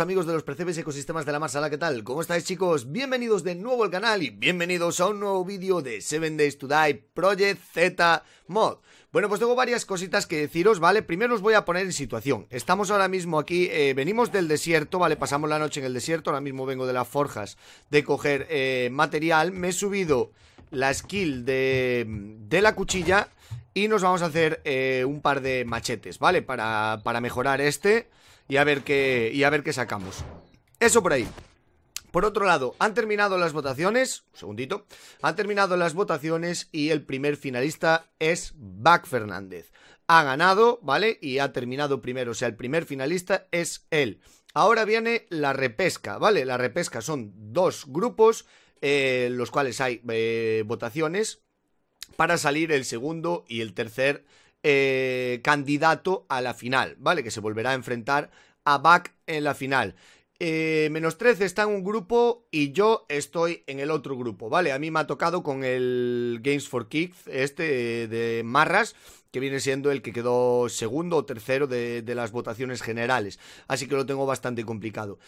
amigos de los Percebes Ecosistemas de la Marsala, ¿qué tal? ¿Cómo estáis chicos? Bienvenidos de nuevo al canal y bienvenidos a un nuevo vídeo de 7 Days to Die Project Z Mod. Bueno, pues tengo varias cositas que deciros, ¿vale? Primero os voy a poner en situación. Estamos ahora mismo aquí, eh, venimos del desierto, ¿vale? Pasamos la noche en el desierto, ahora mismo vengo de las forjas de coger eh, material. Me he subido la skill de, de la cuchilla y nos vamos a hacer eh, un par de machetes, ¿vale? Para, para mejorar este y a ver qué, y a ver qué sacamos. Eso por ahí. Por otro lado, han terminado las votaciones, un segundito, han terminado las votaciones y el primer finalista es Back Fernández. Ha ganado, ¿vale? Y ha terminado primero, o sea, el primer finalista es él. Ahora viene la repesca, ¿vale? La repesca son dos grupos, en eh, los cuales hay eh, votaciones para salir el segundo y el tercer eh, candidato a la final, ¿vale? Que se volverá a enfrentar a Back en la final. Eh, menos 13 está en un grupo y yo estoy en el otro grupo, ¿vale? A mí me ha tocado con el Games for Kicks, este eh, de Marras, que viene siendo el que quedó segundo o tercero de las votaciones generales. Así que lo tengo bastante complicado.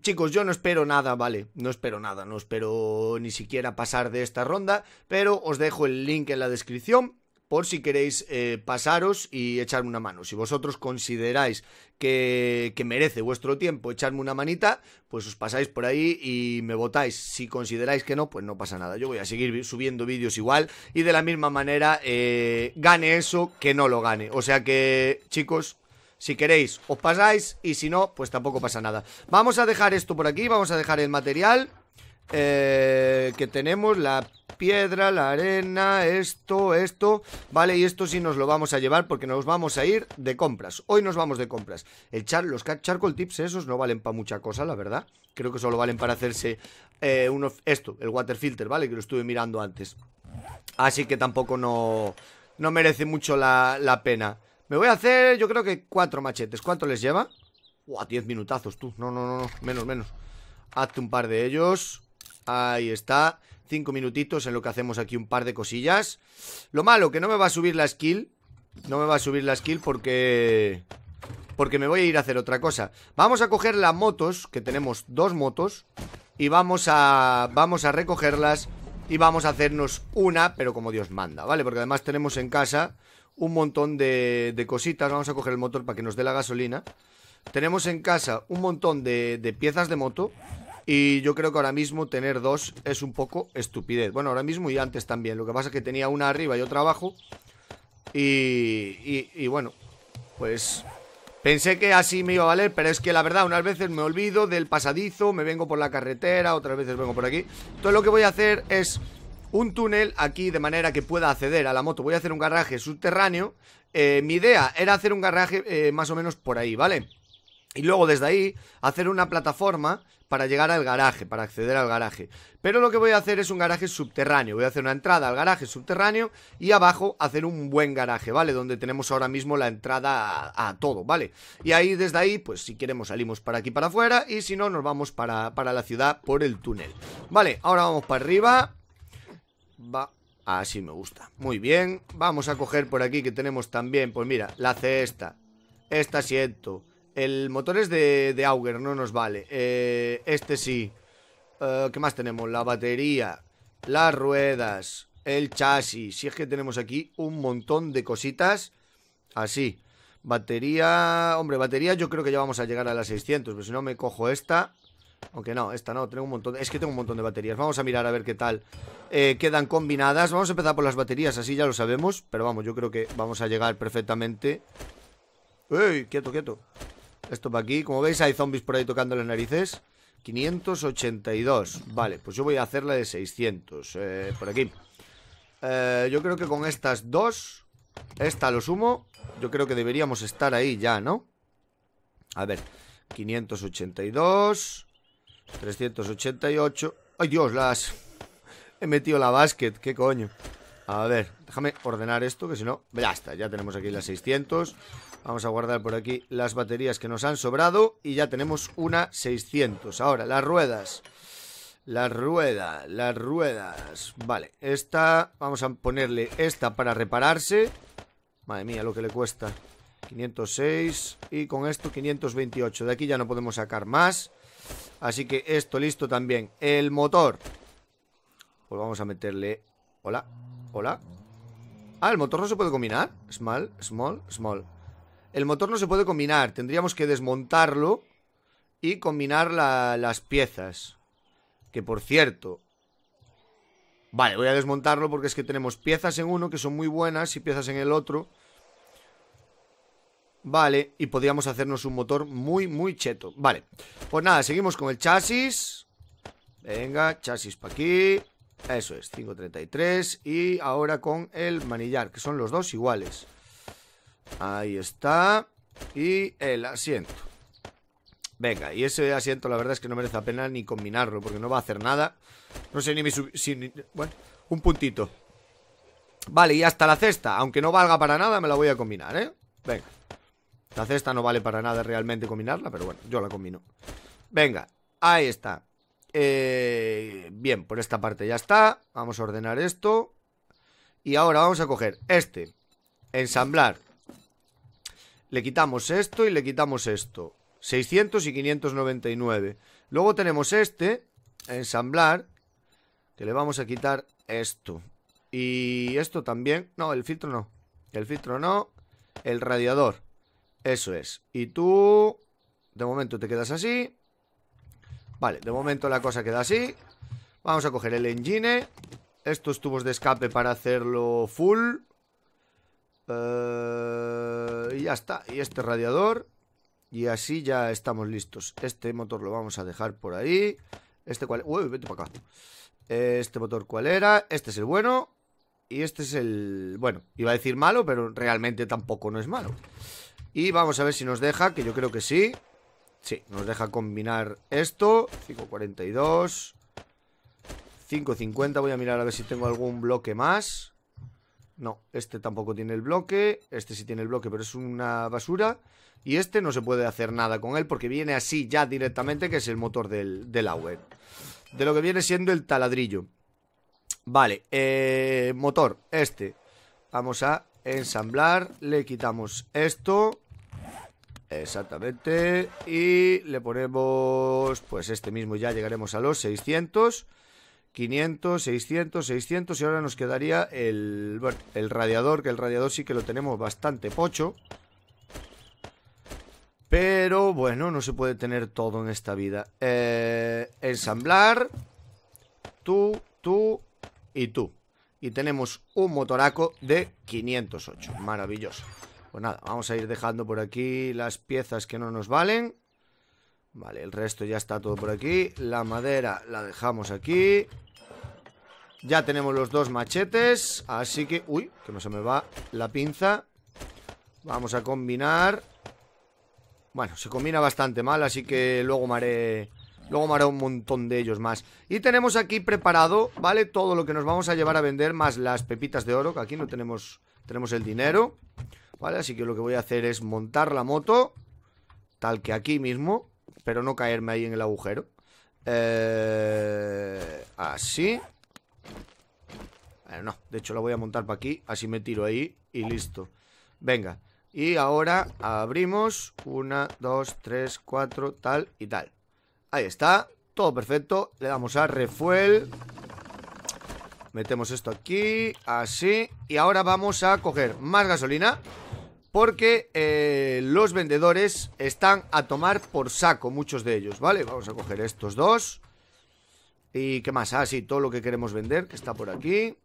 Chicos, yo no espero nada, ¿vale? No espero nada, no espero ni siquiera pasar de esta ronda, pero os dejo el link en la descripción por si queréis eh, pasaros y echarme una mano. Si vosotros consideráis que, merece vuestro tiempo echarme una manita, pues os pasáis por ahí y me votáis. Si consideráis que no, pues no pasa nada. Yo voy a seguir subiendo vídeos igual y de la misma manera eh, gane eso que no lo gane. O sea que, chicos, si queréis, os pasáis y si no, pues tampoco pasa nada. Vamos a dejar esto por aquí, vamos a dejar el material eh, que tenemos, la piedra, la arena, esto, esto, ¿vale? Y esto sí nos lo vamos a llevar porque nos vamos a ir de compras. Hoy nos vamos de compras. El char los charcoal tips esos no valen para mucha cosa, la verdad. Creo que solo valen para hacerse eh, uno, esto, el water filter, ¿vale? Que lo estuve mirando antes. Así que tampoco no, no merece mucho la, pena. Me voy a hacer, yo creo que cuatro machetes. ¿Cuánto les lleva? Uah, diez minutazos, tú. No, no, no, no. Menos, menos. Hazte un par de ellos. Ahí está cinco minutitos en lo que hacemos aquí un par de cosillas. Lo malo, que no me va a subir la skill. No me va a subir la skill porque... Porque me voy a ir a hacer otra cosa. Vamos a coger las motos, que tenemos dos motos. Y vamos a... Vamos a recogerlas. Y vamos a hacernos una, pero como Dios manda, ¿vale? Porque además tenemos en casa un montón de, de cositas. Vamos a coger el motor para que nos dé la gasolina. Tenemos en casa un montón de, de piezas de moto y yo creo que ahora mismo tener dos es un poco estupidez. Bueno, ahora mismo y antes también. Lo que pasa es que tenía una arriba y otra abajo. Y, y, bueno, pues pensé que así me iba a valer, pero es que la verdad, unas veces me olvido del pasadizo, me vengo por la carretera, otras veces vengo por aquí. Entonces lo que voy a hacer es un túnel aquí de manera que pueda acceder a la moto. Voy a hacer un garaje subterráneo. Eh, mi idea era hacer un garaje eh, más o menos por ahí, ¿vale? y luego desde ahí hacer una plataforma para llegar al garaje, para acceder al garaje. Pero lo que voy a hacer es un garaje subterráneo. Voy a hacer una entrada al garaje subterráneo y abajo hacer un buen garaje, ¿vale? Donde tenemos ahora mismo la entrada a, todo, ¿vale? Y ahí desde ahí, pues si queremos salimos para aquí, para afuera y si no, nos vamos para, la ciudad por el túnel. Vale, ahora vamos para arriba. Va, así me gusta. Muy bien, vamos a coger por aquí que tenemos también, pues mira, la cesta, este asiento el motor es de, Auger, no nos vale. Eh, este sí. Eh, ¿Qué más tenemos? La batería, las ruedas, el chasis. Si es que tenemos aquí un montón de cositas. Así. Batería... Hombre, batería yo creo que ya vamos a llegar a las 600. Pero si no me cojo esta... Aunque no, esta no, tengo un montón Es que tengo un montón de baterías Vamos a mirar a ver qué tal eh, quedan combinadas Vamos a empezar por las baterías, así ya lo sabemos Pero vamos, yo creo que vamos a llegar perfectamente ¡Ey! Quieto, quieto esto para aquí. Como veis, hay zombies por ahí tocando las narices. 582. Vale, pues yo voy a hacer la de 600. Eh, por aquí. Eh, yo creo que con estas dos, esta lo sumo. Yo creo que deberíamos estar ahí ya, ¿no? A ver. 582. 388. ¡Ay, Dios! Las... He metido la basket. ¿Qué coño? A ver, déjame ordenar esto, que si no... Ya ya tenemos aquí las 600. Vamos a guardar por aquí las baterías que nos han sobrado y ya tenemos una 600. Ahora, las ruedas. Las rueda, las ruedas. Vale, esta, vamos a ponerle esta para repararse. Madre mía, lo que le cuesta. 506 y con esto 528. De aquí ya no podemos sacar más. Así que esto listo también. El motor. Pues vamos a meterle... Hola, hola. Ah, el motor no se puede combinar. Small, small, small. El motor no se puede combinar, tendríamos que desmontarlo y combinar las piezas. Que por cierto... Vale, voy a desmontarlo porque es que tenemos piezas en uno que son muy buenas y piezas en el otro. Vale, y podríamos hacernos un motor muy, muy cheto. Vale, pues nada, seguimos con el chasis. Venga, chasis para aquí. Eso es, 533. Y ahora con el manillar, que son los dos iguales. Ahí está. Y el asiento. Venga, y ese asiento la verdad es que no merece la pena ni combinarlo porque no va a hacer nada. No sé ni mi... Si, bueno, un puntito. Vale, y hasta la cesta. Aunque no valga para nada, me la voy a combinar, ¿eh? Venga. La cesta no vale para nada realmente combinarla, pero bueno, yo la combino. Venga, ahí está. Eh, bien, por esta parte ya está. Vamos a ordenar esto. Y ahora vamos a coger este. Ensamblar. Le quitamos esto y le quitamos esto. 600 y 599. Luego tenemos este, ensamblar, que le vamos a quitar esto. Y esto también. No, el filtro no. El filtro no. El radiador. Eso es. Y tú, de momento te quedas así. Vale, de momento la cosa queda así. Vamos a coger el engine. Estos tubos de escape para hacerlo full. Eh, y ya está. Y este radiador. Y así ya estamos listos. Este motor lo vamos a dejar por ahí. Este cual... para acá. Este motor cuál era. Este es el bueno. Y este es el... Bueno, iba a decir malo, pero realmente tampoco no es malo. Y vamos a ver si nos deja, que yo creo que sí. Sí, nos deja combinar esto. 542. 550. Voy a mirar a ver si tengo algún bloque más. No, este tampoco tiene el bloque. Este sí tiene el bloque, pero es una basura. Y este no se puede hacer nada con él porque viene así ya directamente, que es el motor del, la De lo que viene siendo el taladrillo. Vale, eh, motor, este. Vamos a ensamblar. Le quitamos esto. Exactamente. Y le ponemos, pues este mismo ya llegaremos a los 600. 500, 600, 600 y ahora nos quedaría el, bueno, el radiador, que el radiador sí que lo tenemos bastante pocho. Pero bueno, no se puede tener todo en esta vida. Eh, ensamblar, tú, tú y tú. Y tenemos un motoraco de 508. Maravilloso. Pues nada, vamos a ir dejando por aquí las piezas que no nos valen. Vale, el resto ya está todo por aquí. La madera la dejamos aquí. Ya tenemos los dos machetes Así que, uy, que no se me va la pinza Vamos a combinar Bueno, se combina bastante mal Así que luego me Luego me un montón de ellos más Y tenemos aquí preparado, ¿vale? Todo lo que nos vamos a llevar a vender Más las pepitas de oro, que aquí no tenemos Tenemos el dinero, ¿vale? Así que lo que voy a hacer es montar la moto Tal que aquí mismo Pero no caerme ahí en el agujero eh, Así bueno, no, de hecho la voy a montar para aquí Así me tiro ahí y listo Venga, y ahora abrimos Una, dos, tres, cuatro, tal y tal Ahí está, todo perfecto Le damos a refuel Metemos esto aquí, así Y ahora vamos a coger más gasolina porque eh, los vendedores están a tomar por saco, muchos de ellos, ¿vale? Vamos a coger estos dos ¿Y qué más? Ah, sí, todo lo que queremos vender, que está por aquí.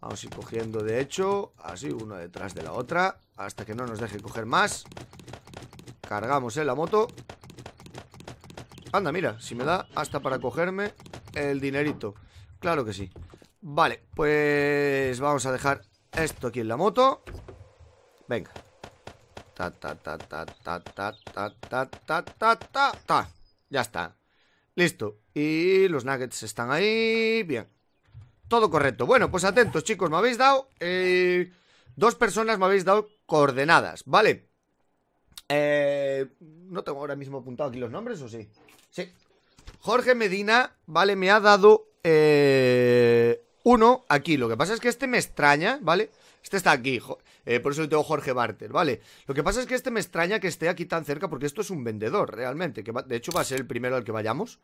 Vamos a ir cogiendo, de hecho, así, una detrás de la otra, hasta que no nos deje coger más. Cargamos en la moto. Anda, mira, si me da hasta para cogerme el dinerito. Claro que sí. Vale, pues vamos a dejar esto aquí en la moto. Venga. Ta, ta, ta, ta, ta, ta, ta, ta, ta, ta, ta. Ya está. Listo. Y los nuggets están ahí. Bien. Todo correcto. Bueno, pues atentos, chicos. Me habéis dado... Eh, dos personas me habéis dado coordenadas, ¿vale? Eh, no tengo ahora mismo apuntado aquí los nombres, ¿o sí? Sí. Jorge Medina, ¿vale? Me ha dado eh, uno aquí. Lo que pasa es que este me extraña, ¿vale? Este está aquí, por eso le tengo Jorge Barter, ¿vale? Lo que pasa es que este me extraña que esté aquí tan cerca porque esto es un vendedor, realmente. Que de hecho, va a ser el primero al que vayamos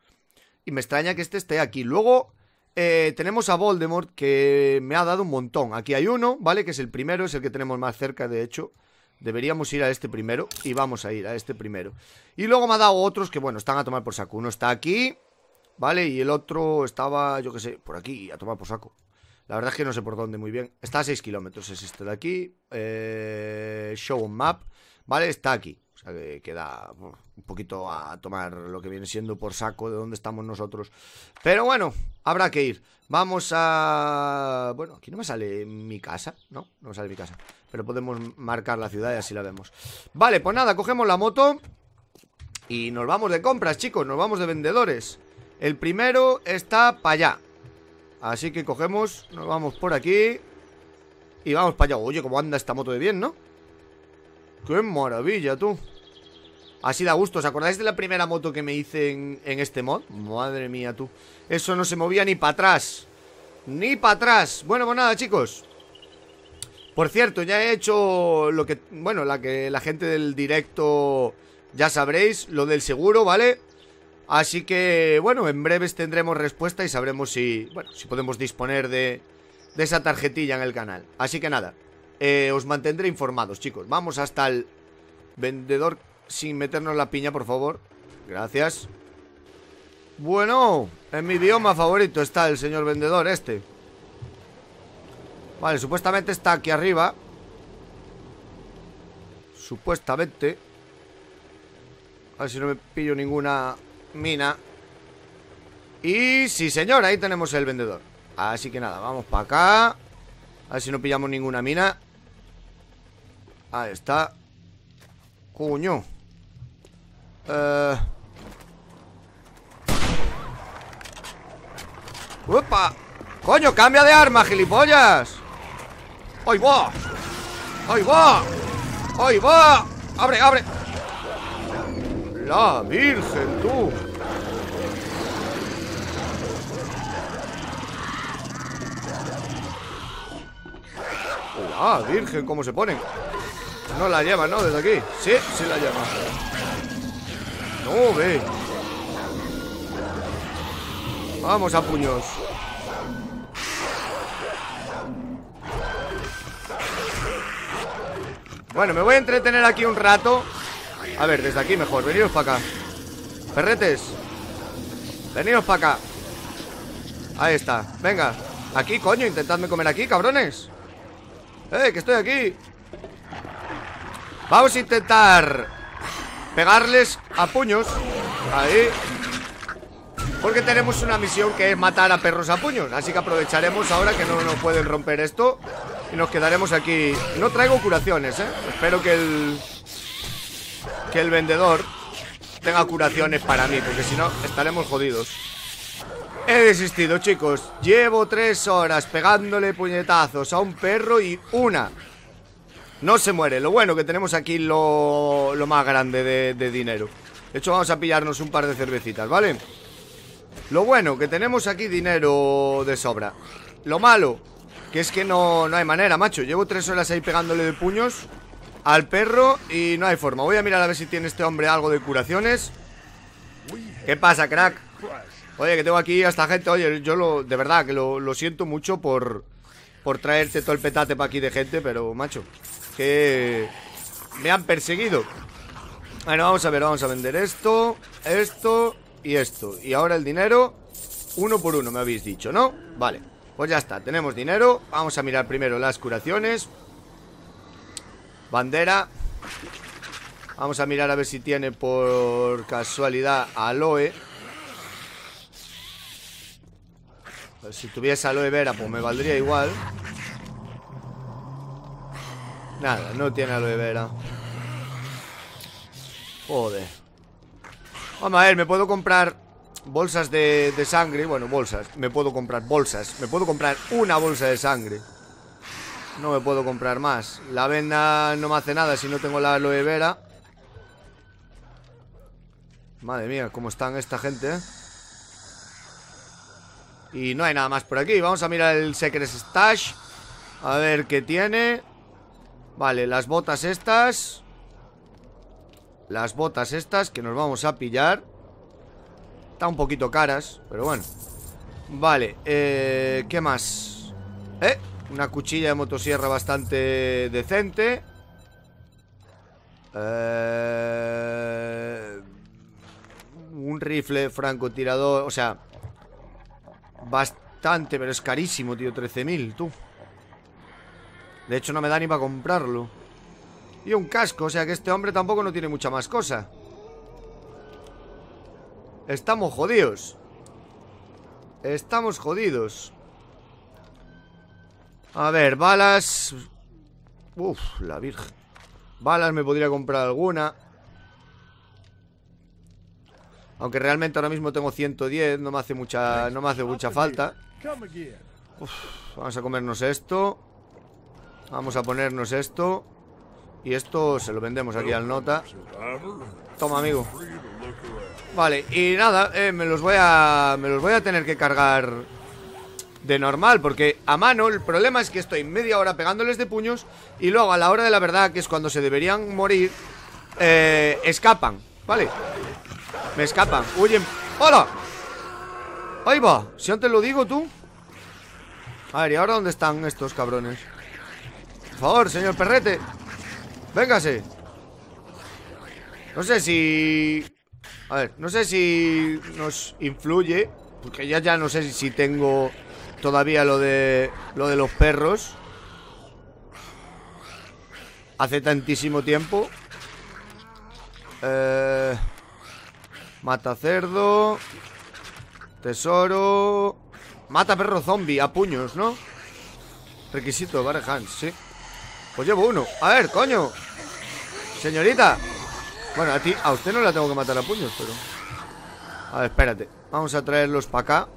me extraña que este esté aquí. Luego eh, tenemos a Voldemort, que me ha dado un montón. Aquí hay uno, ¿vale? Que es el primero, es el que tenemos más cerca, de hecho. Deberíamos ir a este primero y vamos a ir a este primero. Y luego me ha dado otros que, bueno, están a tomar por saco. Uno está aquí, ¿vale? Y el otro estaba, yo que sé, por aquí, a tomar por saco. La verdad es que no sé por dónde muy bien. Está a 6 kilómetros, es este de aquí. Eh, show map, ¿vale? Está aquí. O sea, que queda un poquito a tomar lo que viene siendo por saco de donde estamos nosotros. Pero bueno, habrá que ir. Vamos a... Bueno, aquí no me sale mi casa, ¿no? No me sale mi casa. Pero podemos marcar la ciudad y así la vemos. Vale, pues nada, cogemos la moto y nos vamos de compras, chicos. Nos vamos de vendedores. El primero está para allá. Así que cogemos, nos vamos por aquí y vamos para allá. Oye, cómo anda esta moto de bien, ¿no? ¡Qué maravilla, tú! Así da gusto, ¿os acordáis de la primera moto que me hice en, este mod? Madre mía, tú Eso no se movía ni para atrás Ni para atrás Bueno, pues nada, chicos Por cierto, ya he hecho lo que... Bueno, la que la gente del directo ya sabréis Lo del seguro, ¿vale? Así que, bueno, en breves tendremos respuesta y sabremos si... Bueno, si podemos disponer de, de esa tarjetilla en el canal Así que nada eh, os mantendré informados, chicos. Vamos hasta el vendedor sin meternos la piña, por favor. Gracias. Bueno, en mi idioma favorito está el señor vendedor este. Vale, supuestamente está aquí arriba. Supuestamente. A ver si no me pillo ninguna mina. Y sí, señor, ahí tenemos el vendedor. Así que nada, vamos para acá. A ver si no pillamos ninguna mina. Ahí está. Coño Eh... ¡Upa! ¡Coño, cambia de arma, gilipollas! ¡Ay, va! ¡Ay, va! ¡Ay, va! ¡Abre, abre! ¡La virgen, tú! ¡La virgen, cómo se ponen! No la lleva, ¿no? Desde aquí. Sí, sí la lleva. No, ve. Vamos a puños. Bueno, me voy a entretener aquí un rato. A ver, desde aquí mejor. venidos para acá. Perretes. Veniros para acá. Ahí está. Venga. Aquí, coño. Intentadme comer aquí, cabrones. ¡Eh, que estoy aquí! Vamos a intentar pegarles a puños. Ahí. Porque tenemos una misión que es matar a perros a puños. Así que aprovecharemos ahora que no nos pueden romper esto. Y nos quedaremos aquí. No traigo curaciones, ¿eh? Espero que el... Que el vendedor tenga curaciones para mí. Porque si no, estaremos jodidos. He desistido, chicos. Llevo tres horas pegándole puñetazos a un perro y una no se muere. Lo bueno que tenemos aquí lo, más grande de, dinero. De hecho, vamos a pillarnos un par de cervecitas, ¿vale? Lo bueno que tenemos aquí dinero de sobra. Lo malo, que es que no, no hay manera, macho. Llevo tres horas ahí pegándole de puños al perro y no hay forma. Voy a mirar a ver si tiene este hombre algo de curaciones. ¿Qué pasa, crack? Oye, que tengo aquí a esta gente. Oye, yo lo, de verdad que lo, siento mucho por, por traerte todo el petate para aquí de gente, pero macho que me han perseguido. Bueno, vamos a ver, vamos a vender esto, esto y esto. Y ahora el dinero, uno por uno, me habéis dicho, ¿no? Vale, pues ya está, tenemos dinero. Vamos a mirar primero las curaciones. Bandera. Vamos a mirar a ver si tiene por casualidad aloe. Pues si tuviese aloe vera, pues me valdría igual. Nada, no tiene aloe vera. Joder. Vamos a ver, me puedo comprar bolsas de, sangre. Bueno, bolsas. Me puedo comprar bolsas. Me puedo comprar una bolsa de sangre. No me puedo comprar más. La venda no me hace nada si no tengo la aloe vera. Madre mía, cómo están esta gente, eh. Y no hay nada más por aquí Vamos a mirar el Secret Stash A ver qué tiene Vale, las botas estas Las botas estas que nos vamos a pillar Está un poquito caras, pero bueno Vale, eh, ¿qué más? Eh, una cuchilla de motosierra bastante decente eh, Un rifle francotirador, o sea Bastante, pero es carísimo, tío, 13.000, tú de hecho, no me da ni para comprarlo. Y un casco, o sea que este hombre tampoco no tiene mucha más cosa. Estamos jodidos. Estamos jodidos. A ver, balas... Uf, la virgen. Balas me podría comprar alguna. Aunque realmente ahora mismo tengo 110, no me hace mucha, no hace mucha falta. vamos a comernos esto. Vamos a ponernos esto. Y esto se lo vendemos aquí al nota. Toma, amigo. Vale, y nada, eh, me los voy a. Me los voy a tener que cargar de normal, porque a mano el problema es que estoy media hora pegándoles de puños y luego a la hora de la verdad, que es cuando se deberían morir, eh, escapan, ¿vale? Me escapan, huyen. ¡Hola! Ahí va, si antes lo digo tú. A ver, ¿y ahora dónde están estos cabrones? Por favor, señor perrete. Véngase. No sé si... A ver, no sé si nos influye. Porque ya ya no sé si tengo todavía lo de lo de los perros. Hace tantísimo tiempo. Eh, mata cerdo. Tesoro. Mata perro zombie a puños, ¿no? Requisito, de Hans, sí. Pues llevo uno. A ver, coño. Señorita. Bueno, a ti, a usted no la tengo que matar a puños, pero... A ver, espérate. Vamos a traerlos para acá.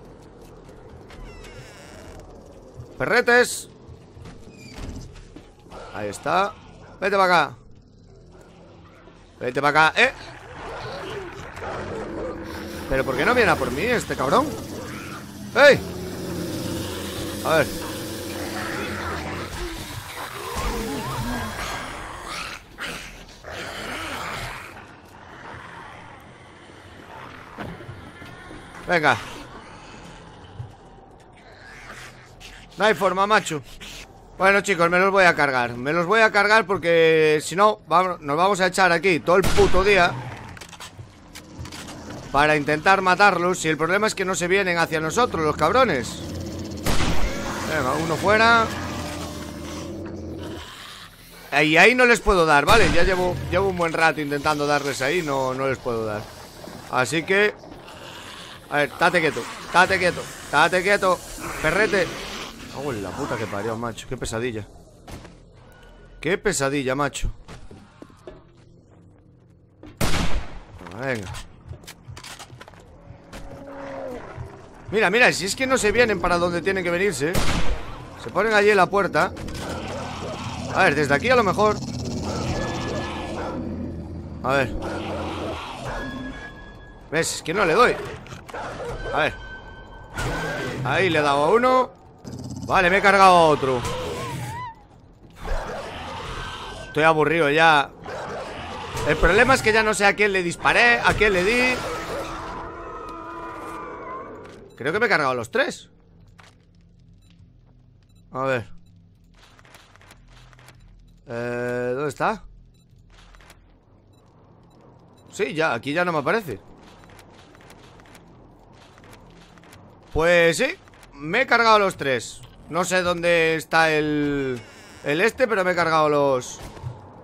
Perretes. Ahí está. Vete para acá. Vete para acá. ¡Eh! ¿Pero por qué no viene a por mí este cabrón? ¡Ey! A ver Venga. No hay forma, macho. Bueno, chicos, me los voy a cargar. Me los voy a cargar porque si no, nos vamos a echar aquí todo el puto día para intentar matarlos. Y el problema es que no se vienen hacia nosotros, los cabrones. Venga, uno fuera. Y ahí no les puedo dar, ¿vale? Ya llevo, llevo un buen rato intentando darles ahí, no, no les puedo dar. Así que a ver, tate quieto, tate quieto, tate quieto, perrete. Oh, la puta que parió, macho. Qué pesadilla. Qué pesadilla, macho. Venga. Mira, mira, si es que no se vienen para donde tienen que venirse ¿eh? Se ponen allí en la puerta A ver, desde aquí a lo mejor A ver ¿Ves? Es que no le doy a ver Ahí le he dado a uno Vale, me he cargado a otro Estoy aburrido ya El problema es que ya no sé a quién le disparé A quién le di Creo que me he cargado a los tres A ver eh, ¿Dónde está? Sí, ya, aquí ya no me aparece Pues sí, me he cargado los tres No sé dónde está el... El este, pero me he cargado los...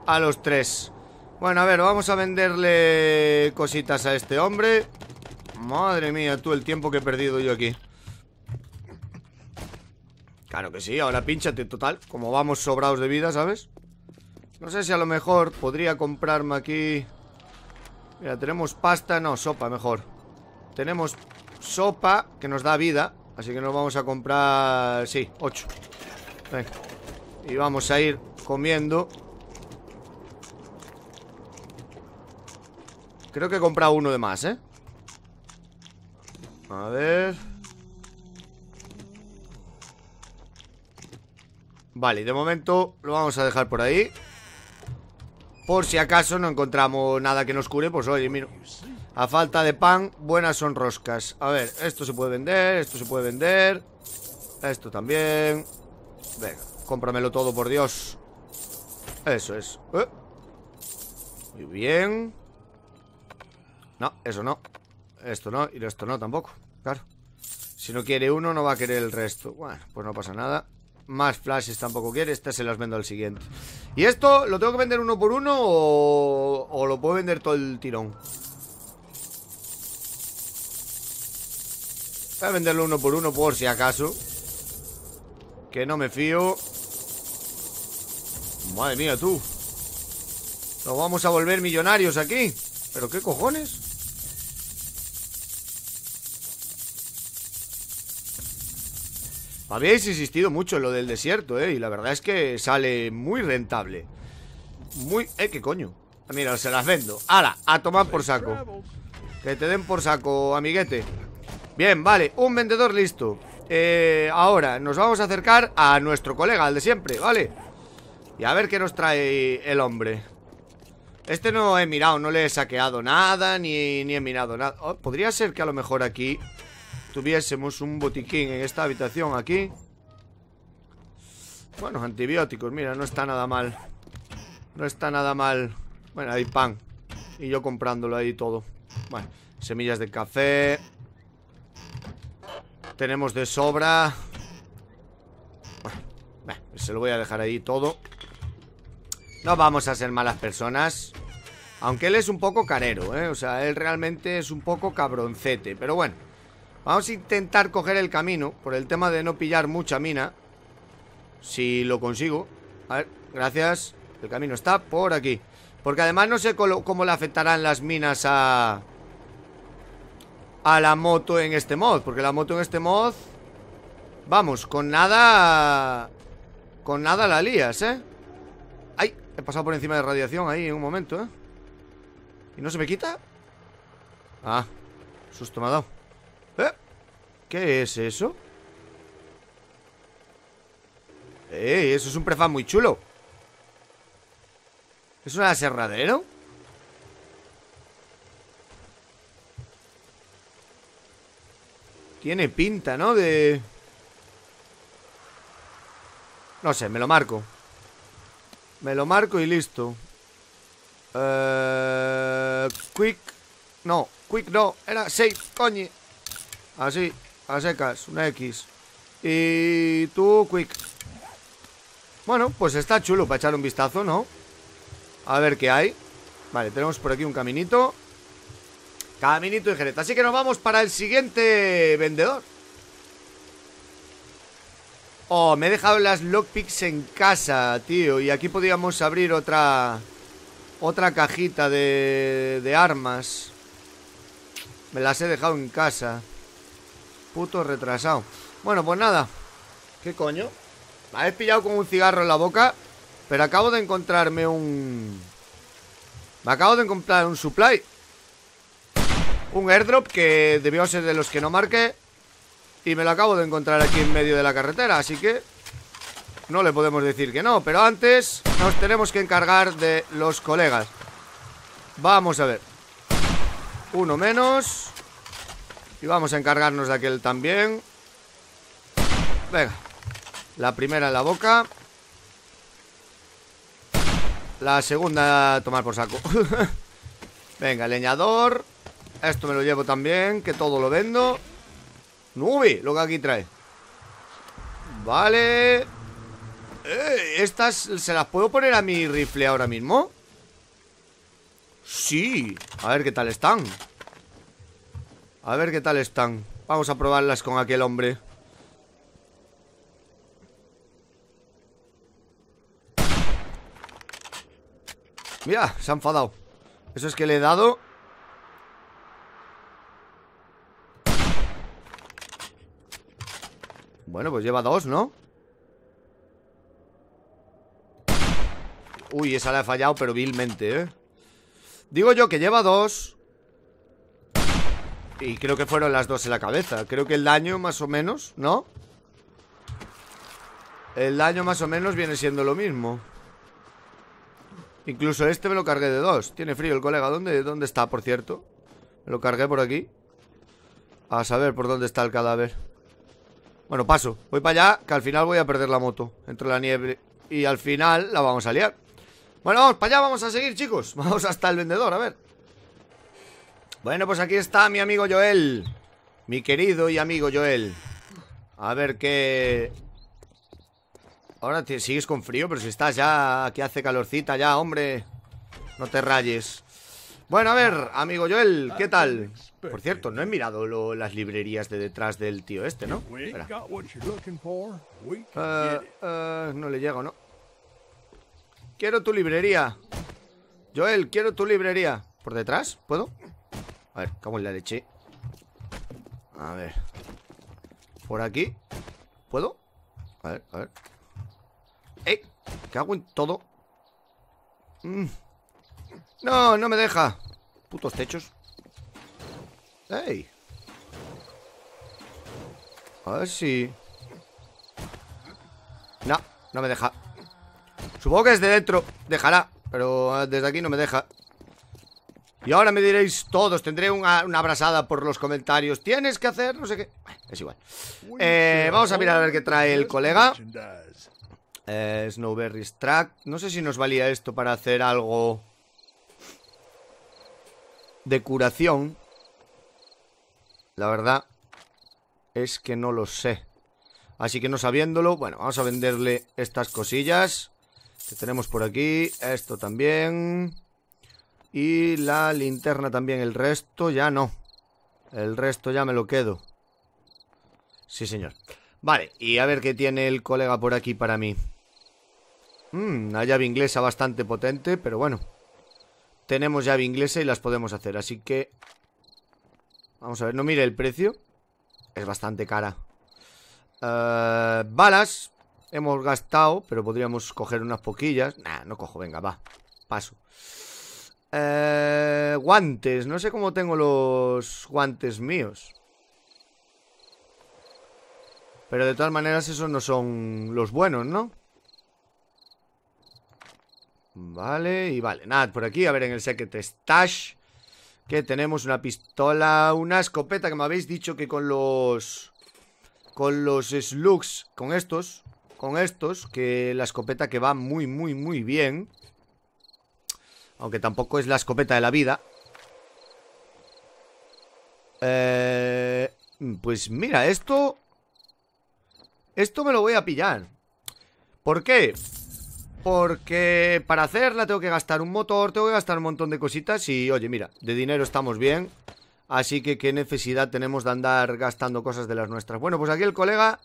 A los tres Bueno, a ver, vamos a venderle cositas a este hombre Madre mía, tú, el tiempo que he perdido yo aquí Claro que sí, ahora pinchate, total Como vamos sobrados de vida, ¿sabes? No sé si a lo mejor podría comprarme aquí... Mira, tenemos pasta, no, sopa, mejor Tenemos sopa, que nos da vida Así que nos vamos a comprar, sí, 8 Venga Y vamos a ir comiendo Creo que he comprado uno de más, ¿eh? A ver Vale, de momento lo vamos a dejar por ahí Por si acaso no encontramos nada que nos cure Pues oye, mira a falta de pan, buenas son roscas. A ver, esto se puede vender, esto se puede vender. Esto también. Venga, cómpramelo todo, por Dios. Eso es. Eh. Muy bien. No, eso no. Esto no, y esto no tampoco. Claro. Si no quiere uno, no va a querer el resto. Bueno, pues no pasa nada. Más flashes tampoco quiere. estas se las vendo al siguiente. ¿Y esto lo tengo que vender uno por uno o, o lo puedo vender todo el tirón? Voy a venderlo uno por uno por si acaso Que no me fío Madre mía, tú Nos vamos a volver millonarios aquí ¿Pero qué cojones? Habíais insistido mucho en lo del desierto, ¿eh? Y la verdad es que sale muy rentable Muy... ¿Eh? ¿Qué coño? Ah, mira, se las vendo ¡Hala! A tomar por saco Que te den por saco, amiguete Bien, vale, un vendedor listo eh, Ahora, nos vamos a acercar a nuestro colega, al de siempre, ¿vale? Y a ver qué nos trae el hombre Este no he mirado, no le he saqueado nada Ni, ni he mirado nada oh, Podría ser que a lo mejor aquí Tuviésemos un botiquín en esta habitación aquí Bueno, antibióticos, mira, no está nada mal No está nada mal Bueno, hay pan Y yo comprándolo ahí todo Bueno, semillas de café tenemos de sobra bueno, Se lo voy a dejar ahí todo No vamos a ser malas personas Aunque él es un poco carero, ¿eh? O sea, él realmente es un poco cabroncete Pero bueno Vamos a intentar coger el camino Por el tema de no pillar mucha mina Si lo consigo A ver, gracias El camino está por aquí Porque además no sé cómo le afectarán las minas a a la moto en este mod Porque la moto en este mod Vamos, con nada Con nada la lías, ¿eh? Ay, he pasado por encima de radiación ahí en un momento, ¿eh? ¿Y no se me quita? Ah, susto me ha dado ¿Eh? ¿Qué es eso? Eh, eso es un prefab muy chulo ¿Es un aserradero? Tiene pinta, ¿no? De... No sé, me lo marco. Me lo marco y listo. Eh, quick. No, quick no. Era safe, coño. Así, a secas, una X. Y tú, quick. Bueno, pues está chulo para echar un vistazo, ¿no? A ver qué hay. Vale, tenemos por aquí un caminito. Caminito y Jerez. Así que nos vamos para el siguiente vendedor. Oh, me he dejado las lockpicks en casa, tío. Y aquí podíamos abrir otra... Otra cajita de, de armas. Me las he dejado en casa. Puto retrasado. Bueno, pues nada. ¿Qué coño? Me habéis pillado con un cigarro en la boca. Pero acabo de encontrarme un... Me acabo de encontrar un supply. Un airdrop que debió ser de los que no marqué Y me lo acabo de encontrar aquí en medio de la carretera Así que no le podemos decir que no Pero antes nos tenemos que encargar de los colegas Vamos a ver Uno menos Y vamos a encargarnos de aquel también Venga La primera en la boca La segunda a tomar por saco Venga, leñador esto me lo llevo también, que todo lo vendo ¡Nube! lo que aquí trae Vale eh, Estas se las puedo poner a mi rifle ahora mismo Sí A ver qué tal están A ver qué tal están Vamos a probarlas con aquel hombre Mira, se ha enfadado Eso es que le he dado Bueno, pues lleva dos, ¿no? Uy, esa la he fallado, pero vilmente, ¿eh? Digo yo que lleva dos Y creo que fueron las dos en la cabeza Creo que el daño más o menos, ¿no? El daño más o menos viene siendo lo mismo Incluso este me lo cargué de dos Tiene frío el colega ¿Dónde, dónde está, por cierto? Me lo cargué por aquí A saber por dónde está el cadáver bueno, paso. Voy para allá, que al final voy a perder la moto entre la nieve. Y al final la vamos a liar. Bueno, vamos para allá, vamos a seguir, chicos. Vamos hasta el vendedor, a ver. Bueno, pues aquí está mi amigo Joel. Mi querido y amigo Joel. A ver qué... Ahora te sigues con frío, pero si estás ya... Aquí hace calorcita ya, hombre. No te rayes. Bueno, a ver, amigo Joel, ¿qué tal? Por cierto, no he mirado las librerías de detrás del tío este, ¿no? Eh, eh, no le llego, ¿no? Quiero tu librería. Joel, quiero tu librería. ¿Por detrás? ¿Puedo? A ver, cago en la leche. A ver. Por aquí. ¿Puedo? A ver, a ver. ¿Qué hago en todo. Mmm. No, no me deja. Putos techos. ¡Ey! A ver si... No, no me deja. Supongo que de dentro dejará, pero desde aquí no me deja. Y ahora me diréis todos, tendré una, abrasada por los comentarios. Tienes que hacer, no sé qué. Es igual. Eh, vamos a mirar a ver qué trae el colega. Eh, Snowberry track No sé si nos valía esto para hacer algo de curación La verdad Es que no lo sé Así que no sabiéndolo Bueno, vamos a venderle estas cosillas Que tenemos por aquí Esto también Y la linterna también El resto ya no El resto ya me lo quedo Sí, señor Vale, y a ver qué tiene el colega por aquí para mí Mmm, una llave inglesa bastante potente Pero bueno tenemos llave inglesa y las podemos hacer Así que Vamos a ver, no mire el precio Es bastante cara eh, Balas Hemos gastado, pero podríamos coger unas poquillas Nah, no cojo, venga, va Paso eh, Guantes, no sé cómo tengo los guantes míos Pero de todas maneras esos no son los buenos, ¿no? Vale, y vale. Nada, por aquí, a ver, en el Secret Stash. Que tenemos una pistola, una escopeta que me habéis dicho que con los... Con los slugs, con estos, con estos, que la escopeta que va muy, muy, muy bien. Aunque tampoco es la escopeta de la vida. Eh, pues mira, esto... Esto me lo voy a pillar. ¿Por qué? Porque para hacerla tengo que gastar un motor, tengo que gastar un montón de cositas y, oye, mira, de dinero estamos bien. Así que qué necesidad tenemos de andar gastando cosas de las nuestras. Bueno, pues aquí el colega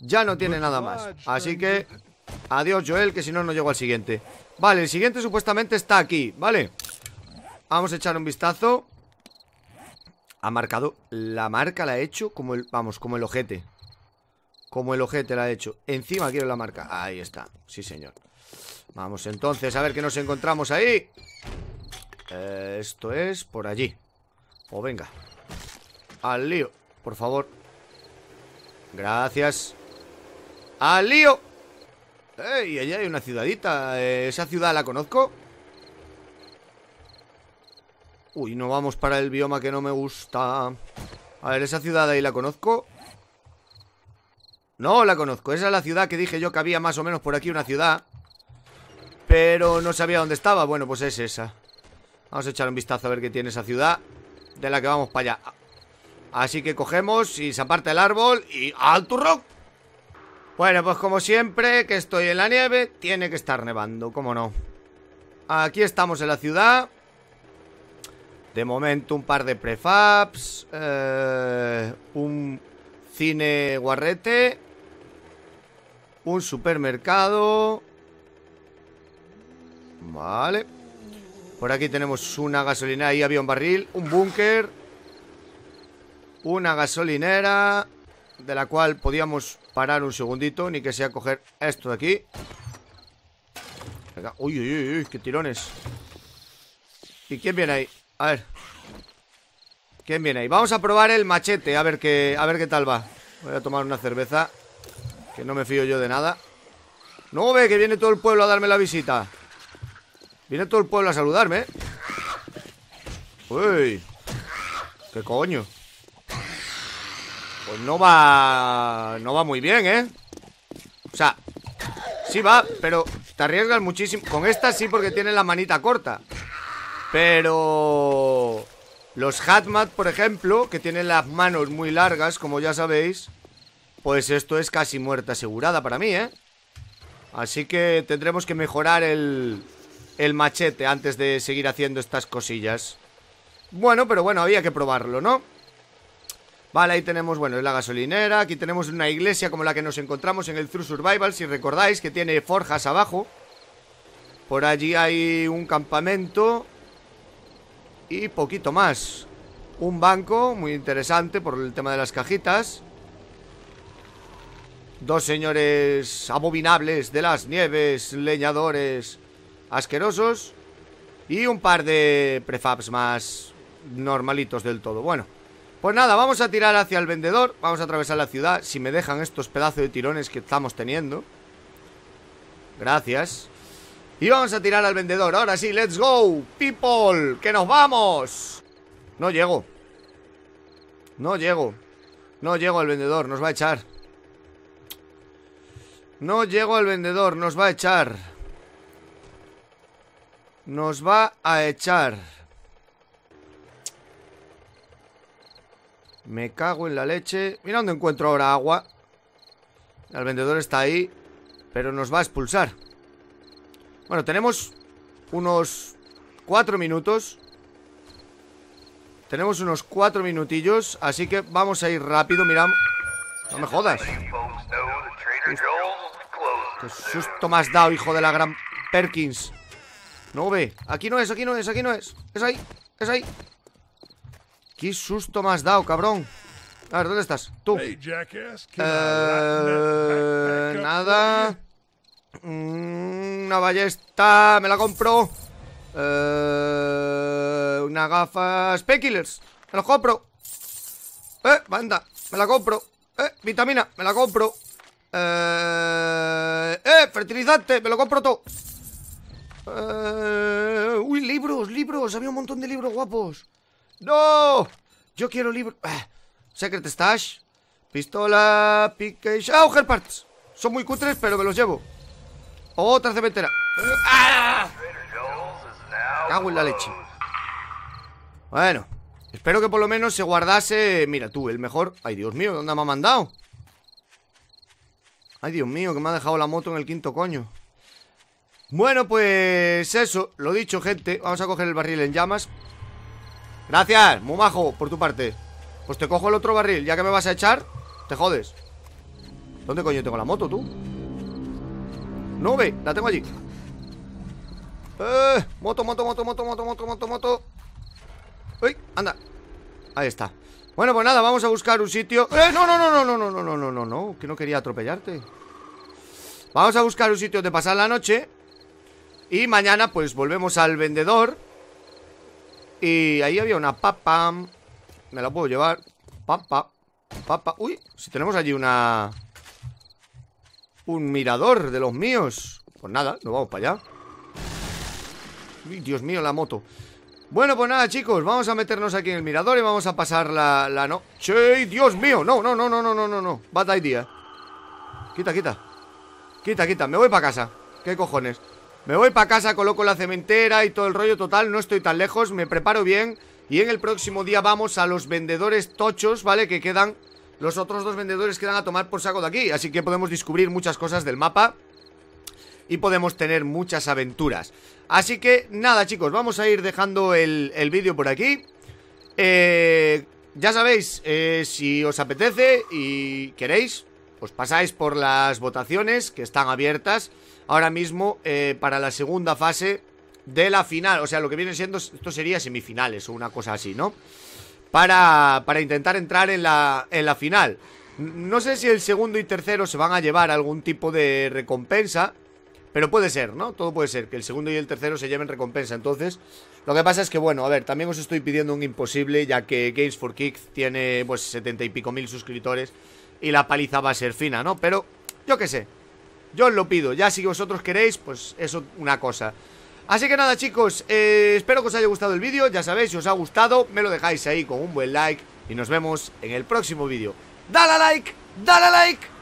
ya no tiene nada más. Así que adiós Joel, que si no, no llego al siguiente. Vale, el siguiente supuestamente está aquí, ¿vale? Vamos a echar un vistazo. Ha marcado, la marca la ha hecho como el, vamos, como el ojete. Como el ojete la ha hecho. Encima quiero la marca. Ahí está. Sí, señor. Vamos entonces a ver qué nos encontramos ahí. Eh, esto es por allí. O venga. Al lío, por favor. Gracias. ¡Al lío! ¡Ey! Allí hay una ciudadita. Eh, ¿Esa ciudad la conozco? Uy, no vamos para el bioma que no me gusta. A ver, esa ciudad ahí la conozco. No la conozco, esa es la ciudad que dije yo que había más o menos por aquí una ciudad Pero no sabía dónde estaba, bueno pues es esa Vamos a echar un vistazo a ver qué tiene esa ciudad De la que vamos para allá Así que cogemos y se aparta el árbol y ¡al rock. Bueno, pues como siempre que estoy en la nieve, tiene que estar nevando, cómo no. Aquí estamos en la ciudad. De momento un par de prefabs, eh, un cine guarrete un supermercado Vale Por aquí tenemos una gasolinera y había un barril, un búnker Una gasolinera De la cual podíamos parar un segundito Ni que sea coger esto de aquí Uy, uy, uy, qué tirones ¿Y quién viene ahí? A ver ¿Quién viene ahí? Vamos a probar el machete A ver a ver qué tal va Voy a tomar una cerveza que no me fío yo de nada No, ve que viene todo el pueblo a darme la visita Viene todo el pueblo a saludarme Uy ¿Qué coño? Pues no va... No va muy bien, ¿eh? O sea, sí va, pero te arriesgas muchísimo Con esta sí porque tiene la manita corta Pero... Los Hatmat, por ejemplo, que tienen las manos muy largas, como ya sabéis pues esto es casi muerta asegurada para mí, ¿eh? Así que tendremos que mejorar el, el machete antes de seguir haciendo estas cosillas. Bueno, pero bueno, había que probarlo, ¿no? Vale, ahí tenemos, bueno, es la gasolinera. Aquí tenemos una iglesia como la que nos encontramos en el True Survival, si recordáis, que tiene forjas abajo. Por allí hay un campamento. Y poquito más. Un banco, muy interesante por el tema de las cajitas. Dos señores abominables de las nieves, leñadores asquerosos y un par de prefabs más normalitos del todo. Bueno, pues nada, vamos a tirar hacia el vendedor, vamos a atravesar la ciudad, si me dejan estos pedazos de tirones que estamos teniendo. Gracias. Y vamos a tirar al vendedor, ahora sí, let's go, people, que nos vamos. No llego. No llego. No llego al vendedor, nos va a echar. No llego al vendedor, nos va a echar. Nos va a echar. Me cago en la leche. Mira dónde encuentro ahora agua. El vendedor está ahí, pero nos va a expulsar. Bueno, tenemos unos cuatro minutos. Tenemos unos cuatro minutillos, así que vamos a ir rápido, miramos. No me jodas. Qué susto me has dado, hijo de la gran Perkins No ve, aquí no es, aquí no es, aquí no es Es ahí, es ahí Qué susto me has dado, cabrón A ver, ¿dónde estás? Tú eh, Nada mm, Una ballesta Me la compro eh, Una gafa Speckillers, me la compro Eh, banda, me la compro Eh, vitamina, me la compro eh, eh fertilizante, me lo compro todo. Eh, uy, libros, libros. Había un montón de libros guapos. ¡No! Yo quiero libros. Ah, Secret Stash. Pistola, pique ¡Ah, Parts! Son muy cutres, pero me los llevo. Otra cementera. ¡Ah! Cago en la leche. Bueno, espero que por lo menos se guardase... Mira tú, el mejor... ¡Ay, Dios mío! ¿Dónde me ha mandado? Ay, Dios mío, que me ha dejado la moto en el quinto coño. Bueno, pues eso, lo dicho, gente. Vamos a coger el barril en llamas. Gracias, muy por tu parte. Pues te cojo el otro barril, ya que me vas a echar, te jodes. ¿Dónde coño tengo la moto, tú? No, ve, la tengo allí. Eh, moto, moto, moto, moto, moto, moto, moto, moto. Uy, anda. Ahí está. Bueno, pues nada, vamos a buscar un sitio ¡Eh, no, no, no, no, no, no, no, no, no, no! Que no quería atropellarte Vamos a buscar un sitio de pasar la noche Y mañana, pues, volvemos al vendedor Y ahí había una papa Me la puedo llevar Papa, papa Uy, si tenemos allí una... Un mirador de los míos Pues nada, nos vamos para allá Dios mío, la moto bueno, pues nada, chicos, vamos a meternos aquí en el mirador y vamos a pasar la, la noche. ¡Dios mío! No, no, no, no, no, no, no, no. Bad idea. Quita, quita. Quita, quita. Me voy para casa. ¿Qué cojones? Me voy para casa, coloco la cementera y todo el rollo total. No estoy tan lejos, me preparo bien. Y en el próximo día vamos a los vendedores tochos, ¿vale? Que quedan. Los otros dos vendedores quedan a tomar por saco de aquí. Así que podemos descubrir muchas cosas del mapa y podemos tener muchas aventuras. Así que nada chicos, vamos a ir dejando el, vídeo por aquí. Eh, ya sabéis, eh, si os apetece y queréis, os pasáis por las votaciones que están abiertas ahora mismo eh, para la segunda fase de la final. O sea, lo que viene siendo, esto sería semifinales o una cosa así, ¿no? Para, intentar entrar en la, en la final. No sé si el segundo y tercero se van a llevar algún tipo de recompensa. Pero puede ser, ¿no? Todo puede ser, que el segundo y el tercero se lleven recompensa. Entonces, lo que pasa es que, bueno, a ver, también os estoy pidiendo un imposible, ya que Games for Kicks tiene, pues, setenta y pico mil suscriptores y la paliza va a ser fina, ¿no? Pero, yo qué sé, yo os lo pido. Ya si vosotros queréis, pues, eso, una cosa. Así que nada, chicos, eh, espero que os haya gustado el vídeo. Ya sabéis, si os ha gustado, me lo dejáis ahí con un buen like y nos vemos en el próximo vídeo. ¡Dale a like! ¡Dale like!